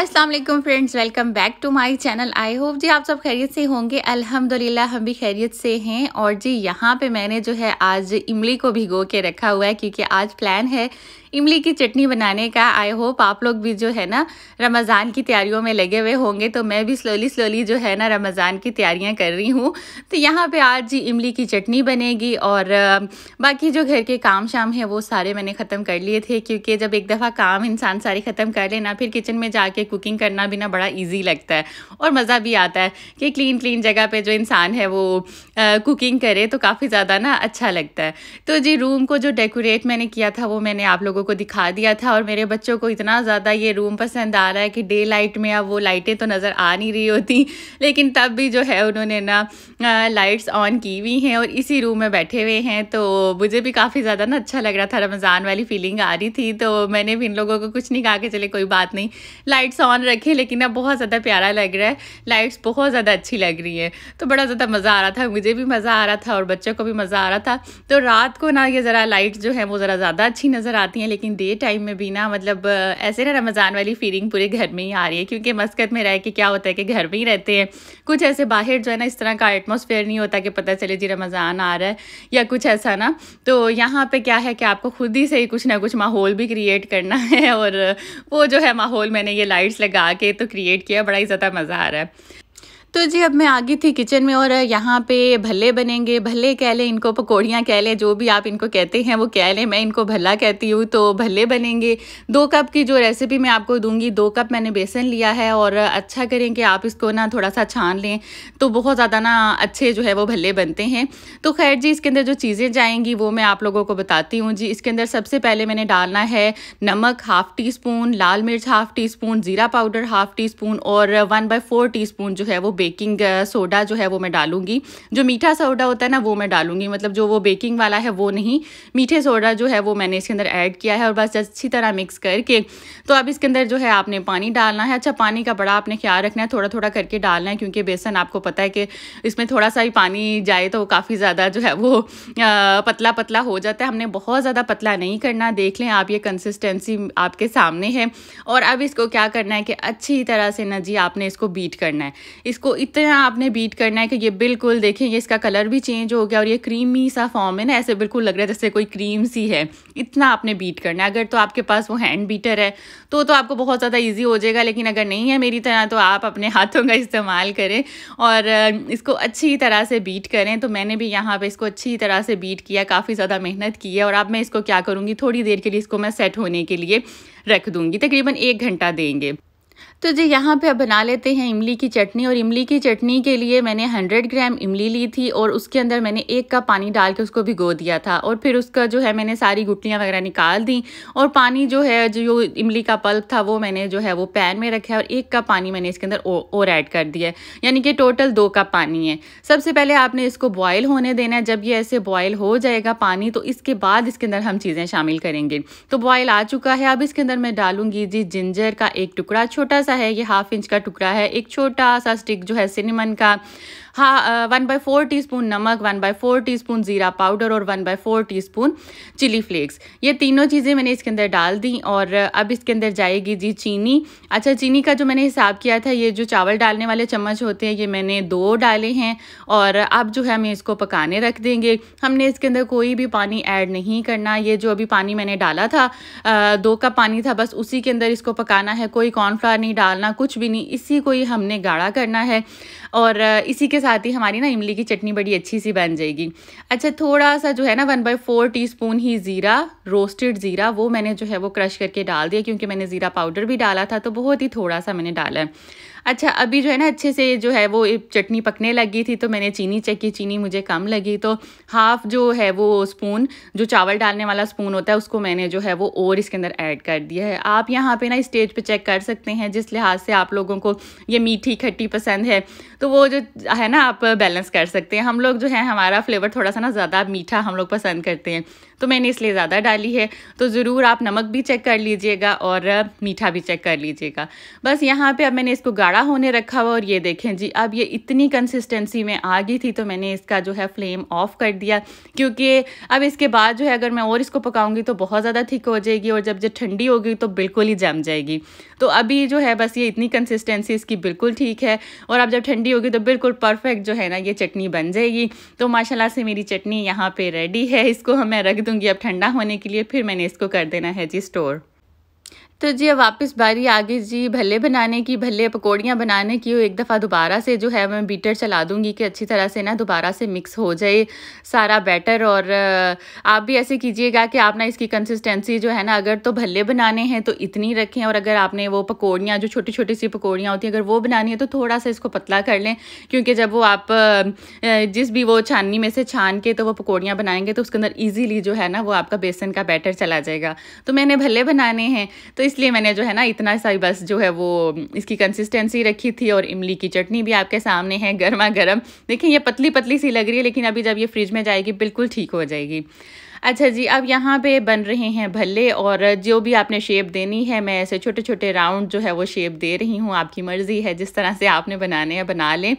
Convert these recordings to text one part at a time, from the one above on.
Aslam friends welcome back to my channel I hope जी आप सब खैरियत से होंगे अल्हम्दुलिल्लाह हम भी खैरियत से हैं और जी यहाँ पे मैंने जो है आज इमली को भिगो के रखा हुआ है क्योंकि आज प्लान है इमली की चटनी बनाने का आई होप आप लोग भी जो है ना रमज़ान की तैयारियों में लगे हुए होंगे तो मैं भी स्लोली स्लोली जो है ना रमज़ान की तैयारियाँ कर रही हूँ तो यहाँ पर आज जी इमली की चटनी बनेगी और बाकी जो घर के काम शाम है वो सारे मैंने ख़त्म कर लिए थे क्योंकि जब एक दफ़ा काम इंसान सारे ख़त्म कर लेना फिर किचन में जाके कुकिंग करना भी ना बड़ा ईजी लगता है और मज़ा भी आता है कि क्लीन क्लीन जगह पर जो इंसान है वो कुकिंग करे तो काफ़ी ज़्यादा ना अच्छा लगता है तो जी रूम को जो डेकोरेट मैंने किया था वो मैंने आप लोगों लोगों को दिखा दिया था और मेरे बच्चों को इतना ज़्यादा ये रूम पसंद आ रहा है कि डे लाइट में अब वो लाइटें तो नज़र आ नहीं रही होती लेकिन तब भी जो है उन्होंने ना लाइट्स ऑन की हुई हैं और इसी रूम में बैठे हुए हैं तो मुझे भी काफ़ी ज़्यादा ना अच्छा लग रहा था रमज़ान वाली फीलिंग आ रही थी तो मैंने भी इन लोगों को कुछ नहीं कहा कि चले कोई बात नहीं लाइट्स ऑन रखे लेकिन ना बहुत ज़्यादा प्यारा लग रहा है लाइट्स बहुत ज़्यादा अच्छी लग रही है तो बड़ा ज़्यादा मज़ा आ रहा था मुझे भी मज़ा आ रहा था और बच्चों को भी मज़ा आ रहा था तो रात को ना ये ज़रा लाइट्स जो है वो ज़रा ज़्यादा अच्छी नज़र आती हैं लेकिन डे टाइम में भी ना मतलब ऐसे ना रमज़ान वाली फीलिंग पूरे घर में ही आ रही है क्योंकि मस्कत में रह के क्या होता है कि घर में ही रहते हैं कुछ ऐसे बाहर जो है ना इस तरह का एटमोसफेयर नहीं होता कि पता चले जी रमज़ान आ रहा है या कुछ ऐसा ना तो यहाँ पर क्या है कि आपको खुद ही से ही कुछ ना कुछ माहौल भी क्रिएट करना है और वो जो है माहौल मैंने ये लाइट्स लगा के तो क्रिएट किया बड़ा ही ज़्यादा मज़ा आ रहा है तो जी अब मैं आ गई थी किचन में और यहाँ पे भल्ले बनेंगे भल्ले कह लें इनको पकौड़ियाँ कह लें जो भी आप इनको कहते हैं वो कह लें मैं इनको भल्ला कहती हूँ तो भल्ले बनेंगे दो कप की जो रेसिपी मैं आपको दूंगी दो कप मैंने बेसन लिया है और अच्छा करें कि आप इसको ना थोड़ा सा छान लें तो बहुत ज़्यादा ना अच्छे जो है वो भल्ले बनते हैं तो खैर जी इसके अंदर जो चीज़ें जाएंगी वो मैं आप लोगों को बताती हूँ जी इसके अंदर सबसे पहले मैंने डालना है नमक हाफ़ टी स्पून लाल मिर्च हाफ़ टी स्पून ज़ीरा पाउडर हाफ़ टी स्पून और one by four teaspoon जो है वो बेकिंग सोडा जो है वो मैं डालूंगी जो मीठा सोडा होता है ना वो मैं डालूंगी मतलब जो वो बेकिंग वाला है वो नहीं मीठे सोडा जो है वो मैंने इसके अंदर ऐड किया है और बस अच्छी तरह मिक्स करके तो अब इसके अंदर जो है आपने पानी डालना है अच्छा पानी का बड़ा आपने ख्याल रखना है थोड़ा थोड़ा करके डालना है क्योंकि बेसन आपको पता है कि इसमें थोड़ा सा ही पानी जाए तो काफ़ी ज़्यादा जो है वो पतला पतला हो जाता है हमने बहुत ज़्यादा पतला नहीं करना देख लें आप ये कंसिस्टेंसी आपके सामने है और अब इसको क्या करना है कि अच्छी तरह से ना जी आपने इसको बीट करना है इसको इसको इतना आपने बीट करना है कि ये बिल्कुल देखें ये इसका कलर भी चेंज हो गया और ये क्रीमी सा फॉर्म है ना ऐसे बिल्कुल लग रहा है जैसे कोई क्रीम सी है इतना आपने बीट करना है अगर तो आपके पास वो हैंड बीटर है तो तो आपको बहुत ज़्यादा ईजी हो जाएगा लेकिन अगर नहीं है मेरी तरह तो आप अपने हाथों का इस्तेमाल करें और इसको अच्छी तरह से बीट करें तो मैंने भी यहाँ पर इसको अच्छी तरह से बीट किया काफ़ी ज़्यादा मेहनत की है और अब मैं इसको क्या करूँगी थोड़ी देर के लिए इसको मैं सेट होने के लिए रख दूँगी तकरीबन एक घंटा देंगे तो जी यहाँ पे अब बना लेते हैं इमली की चटनी और इमली की चटनी के लिए मैंने 100 ग्राम इमली ली थी और उसके अंदर मैंने एक कप पानी डाल के उसको भिगो दिया था और फिर उसका जो है मैंने सारी गुटलियाँ वगैरह निकाल दी और पानी जो है जो इमली का पल्प था वो मैंने जो है वो पैन में रखा और एक कप पानी मैंने इसके अंदर और ऐड कर दिया है यानी कि टोटल दो कप पानी है सबसे पहले आपने इसको बॉयल होने देना है जब ये ऐसे बॉयल हो जाएगा पानी तो इसके बाद इसके अंदर हम चीज़ें शामिल करेंगे तो बॉयल आ चुका है अब इसके अंदर मैं डालूंगी जी जिंजर का एक टुकड़ा छोटा छोटा सा है ये हाफ इंच का टुकड़ा है एक छोटा सा स्टिक जो है सिनेमन का हाँ वन बाई फोर टी नमक वन बाई फोर टी ज़ीरा पाउडर और one by four teaspoon chilli flakes ये तीनों चीज़ें मैंने इसके अंदर डाल दी और अब इसके अंदर जाएगी जी चीनी अच्छा चीनी का जो मैंने हिसाब किया था ये जो चावल डालने वाले चम्मच होते हैं ये मैंने दो डाले हैं और अब जो है हमें इसको पकाने रख देंगे हमने इसके अंदर कोई भी पानी ऐड नहीं करना ये जो अभी पानी मैंने डाला था दो कप पानी था बस उसी के अंदर इसको पकाना है कोई कॉर्नफ्लावर नहीं डालना कुछ भी नहीं इसी को ही हमने गाढ़ा करना है और इसी के साथ ही हमारी ना इमली की चटनी बड़ी अच्छी सी बन जाएगी अच्छा थोड़ा सा जो है ना वन बाई फोर टी ही ज़ीरा रोस्टेड ज़ीरा वो मैंने जो है वो क्रश करके डाल दिया क्योंकि मैंने ज़ीरा पाउडर भी डाला था तो बहुत ही थोड़ा सा मैंने डाला है अच्छा अभी जो है ना अच्छे से जो है वो चटनी पकने लगी थी तो मैंने चीनी चेक की चीनी मुझे कम लगी तो हाफ जो है वो स्पून जो चावल डालने वाला स्पून होता है उसको मैंने जो है वो और इसके अंदर ऐड कर दिया है आप यहाँ पे ना स्टेज पे चेक कर सकते हैं जिस लिहाज से आप लोगों को ये मीठी खट्टी पसंद है तो वो जो है ना आप बैलेंस कर सकते हैं हम लोग जो है हमारा फ्लेवर थोड़ा सा ना ज़्यादा मीठा हम लोग पसंद करते हैं तो मैंने इसलिए ज़्यादा डाली है तो ज़रूर आप नमक भी चेक कर लीजिएगा और मीठा भी चेक कर लीजिएगा बस यहाँ पर अब मैंने इसको गाढ़ा कड़ा होने रखा हुआ और ये देखें जी अब ये इतनी कंसिस्टेंसी में आ गई थी तो मैंने इसका जो है फ्लेम ऑफ कर दिया क्योंकि अब इसके बाद जो है अगर मैं और इसको पकाऊंगी तो बहुत ज़्यादा थिक हो जाएगी और जब जब ठंडी होगी तो बिल्कुल ही जम जाएगी तो अभी जो है बस ये इतनी कंसिस्टेंसी इसकी बिल्कुल ठीक है और अब जब ठंडी होगी तो बिल्कुल परफेक्ट जो है ना ये चटनी बन जाएगी तो माशाला से मेरी चटनी यहाँ पर रेडी है इसको मैं रख दूँगी अब ठंडा होने के लिए फिर मैंने इसको कर देना है जी स्टोर तो जी अब वापस बारी आ गई जी भल्ले बनाने की भल्ले पकौड़ियाँ बनाने की एक दफ़ा दोबारा से जो है मैं बीटर चला दूँगी कि अच्छी तरह से ना दोबारा से मिक्स हो जाए सारा बैटर और आप भी ऐसे कीजिएगा कि आप ना इसकी कंसिस्टेंसी जो है ना अगर तो भल्ले बनाने हैं तो इतनी रखें और अगर आपने वो पकौड़ियाँ जो छोटी छोटी सी पकौड़ियाँ होती हैं अगर वो बनानी है तो थोड़ा सा इसको पतला कर लें क्योंकि जब वो आप जिस भी वो छाननी में से छान के तो वो पकौड़ियाँ बनाएंगे तो उसके अंदर ईजीली जो है ना वो आपका बेसन का बैटर चला जाएगा तो मैंने भल्ले बनाने हैं तो इसलिए मैंने जो है ना इतना सा बस जो है वो इसकी कंसिस्टेंसी रखी थी और इमली की चटनी भी आपके सामने है गर्मा गर्म देखिए ये पतली पतली सी लग रही है लेकिन अभी जब ये फ्रिज में जाएगी बिल्कुल ठीक हो जाएगी अच्छा जी अब यहाँ पे बन रहे हैं भल्ले और जो भी आपने शेप देनी है मैं ऐसे छोटे छोटे राउंड जो है वो शेप दे रही हूँ आपकी मर्ज़ी है जिस तरह से आपने बनाने हैं बना लें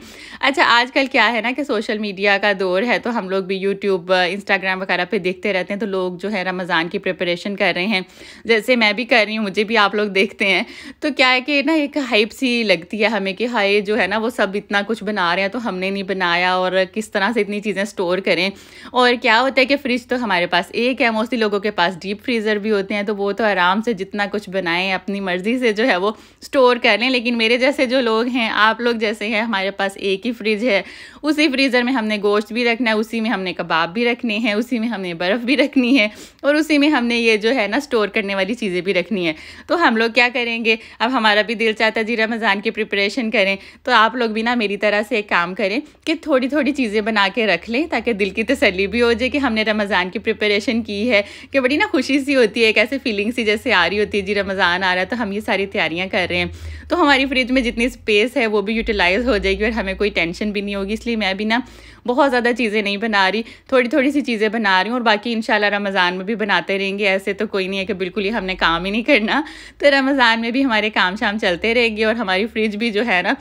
अच्छा आजकल क्या है ना कि सोशल मीडिया का दौर है तो हम लोग भी यूट्यूब इंस्टाग्राम वगैरह पे देखते रहते हैं तो लोग जो है रमज़ान की प्रिपरेशन कर रहे हैं जैसे मैं भी कर रही हूँ मुझे भी आप लोग देखते हैं तो क्या है कि ना एक हाइप सी लगती है हमें कि हाई जो है ना वो सब इतना कुछ बना रहे हैं तो हमने नहीं बनाया और किस तरह से इतनी चीज़ें स्टोर करें और क्या होता है कि फ्रिज तो हमारे पास एक है मोस्टली लोगों के पास डीप फ्रीज़र भी होते हैं तो वो तो आराम से जितना कुछ बनाएं अपनी मर्ज़ी से जो है वो स्टोर कर लें लेकिन मेरे जैसे जो लोग हैं आप लोग जैसे हैं हमारे पास एक ही फ्रिज है उसी फ्रीज़र में हमने गोश्त भी रखना है उसी में हमने कबाब भी रखने हैं उसी में हमने बर्फ़ भी रखनी है और उसी में हमने ये जो है ना स्टोर करने वाली चीज़ें भी रखनी है तो हम लोग क्या करेंगे अब हमारा भी दिल चाहता है जी रमज़ान की प्रिपरेशन करें तो आप लोग भी ना मेरी तरह से एक काम करें कि थोड़ी थोड़ी चीज़ें बना के रख लें ताकि दिल की तसली भी हो जाए कि हमने रमज़ान की प्रिपरेशन की है कि बड़ी ना खुशी सी होती है एक फीलिंग सी जैसे आ रही होती है जी रमज़ान आ रहा है तो हम ये सारी तैयारियाँ कर रहे हैं तो हमारी फ्रिज में जितनी स्पेस है वो भी यूटिलाइज़ हो जाएगी और हमें कोई टेंशन भी नहीं होगी इसलिए मैं भी ना बहुत ज़्यादा चीज़ें नहीं बना रही थोड़ी थोड़ी सी चीज़ें बना रही हूँ और बाकी इन रमज़ान में भी बनाते रहेंगे ऐसे तो कोई नहीं है कि बिल्कुल ही हमने काम ही नहीं करना तो रमज़ान में भी हमारे काम शाम चलते रहेंगे और हमारी फ्रिज भी जो है ना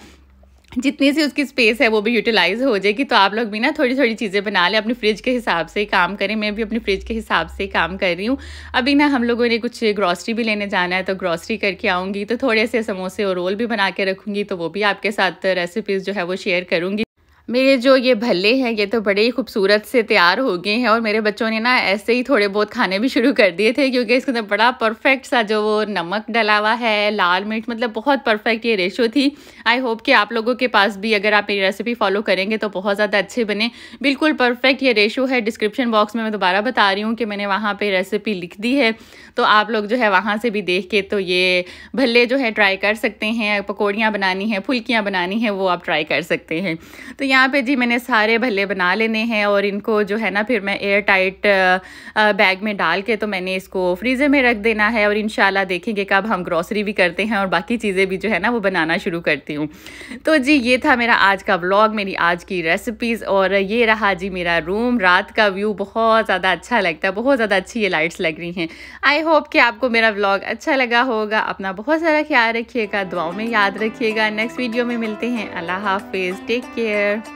जितनी सी उसकी स्पेस है वो भी यूटिलाइज़ हो जाएगी तो आप लोग भी ना थोड़ी थोड़ी चीज़ें बना लें अपनी फ्रिज के हिसाब से काम करें मैं भी अपनी फ्रिज के हिसाब से काम कर रही हूँ अभी ना हम लोगों ने कुछ ग्रॉसरी भी लेने जाना है तो ग्रॉसरी करके आऊँगी तो थोड़े से समोसे और रोल भी बना के रखूँगी तो वो भी आपके साथ रेसिपीज़ जो है वो शेयर करूँगी मेरे जो ये भल्ले हैं ये तो बड़े ही खूबसूरत से तैयार हो गए हैं और मेरे बच्चों ने ना ऐसे ही थोड़े बहुत खाने भी शुरू कर दिए थे क्योंकि इसके अंदर बड़ा परफेक्ट सा जो वो नमक डला हुआ है लाल मिर्च मतलब बहुत परफेक्ट ये रेशो थी आई होप कि आप लोगों के पास भी अगर आप मेरी रेसिपी फॉलो करेंगे तो बहुत ज़्यादा अच्छे बने बिल्कुल परफेक्ट ये रेशो है डिस्क्रिप्शन बॉक्स में मैं दोबारा बता रही हूँ कि मैंने वहाँ पर रेसिपी लिख दी है तो आप लोग जो है वहाँ से भी देख के तो ये भल्ले जो है ट्राई कर सकते हैं पकौड़ियाँ बनानी है फुल्कियाँ बनानी है वो आप ट्राई कर सकते हैं तो यहाँ यहाँ पे जी मैंने सारे भल्ले बना लेने हैं और इनको जो है ना फिर मैं एयर टाइट बैग में डाल के तो मैंने इसको फ्रीज़र में रख देना है और इन देखेंगे कब हम ग्रॉसरी भी करते हैं और बाकी चीज़ें भी जो है ना वो बनाना शुरू करती हूँ तो जी ये था मेरा आज का व्लॉग मेरी आज की रेसिपीज़ और ये रहा जी मेरा रूम रात का व्यू बहुत ज़्यादा अच्छा लगता है बहुत ज़्यादा अच्छी ये लाइट्स लग रही हैं आई होप कि आपको मेरा ब्लॉग अच्छा लगा होगा अपना बहुत सारा ख्याल रखिएगा दुआओं में याद रखिएगा नेक्स्ट वीडियो में मिलते हैं अल्लाह हाफिज़ टेक केयर